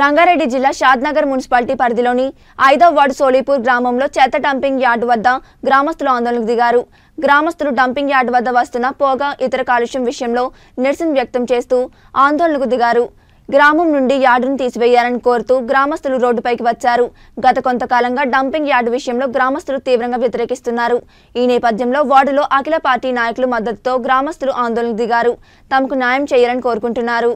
రంగారెడ్డి జిల్లా షాద్నగర్ మున్సిపాలిటీ పరిధిలోని ఐదో వార్డు సోలీపూర్ గ్రామంలో చెత్త డంపింగ్ యార్డు వద్ద గ్రామస్తులు ఆందోళనకు దిగారు గ్రామస్తులు డంపింగ్ యార్డు వద్ద వస్తున్న పోగా ఇతర కాలుష్యం విషయంలో నిరసన వ్యక్తం చేస్తూ ఆందోళనకు దిగారు గ్రామం నుండి యార్డును తీసివేయాలని కోరుతూ గ్రామస్తులు రోడ్డుపైకి వచ్చారు గత కొంతకాలంగా డంపింగ్ యార్డు విషయంలో గ్రామస్తులు తీవ్రంగా వ్యతిరేకిస్తున్నారు ఈ నేపథ్యంలో వార్డులో అఖిల పార్టీ నాయకులు మద్దతుతో గ్రామస్తులు ఆందోళనకు దిగారు తమకు న్యాయం చేయాలని కోరుకుంటున్నారు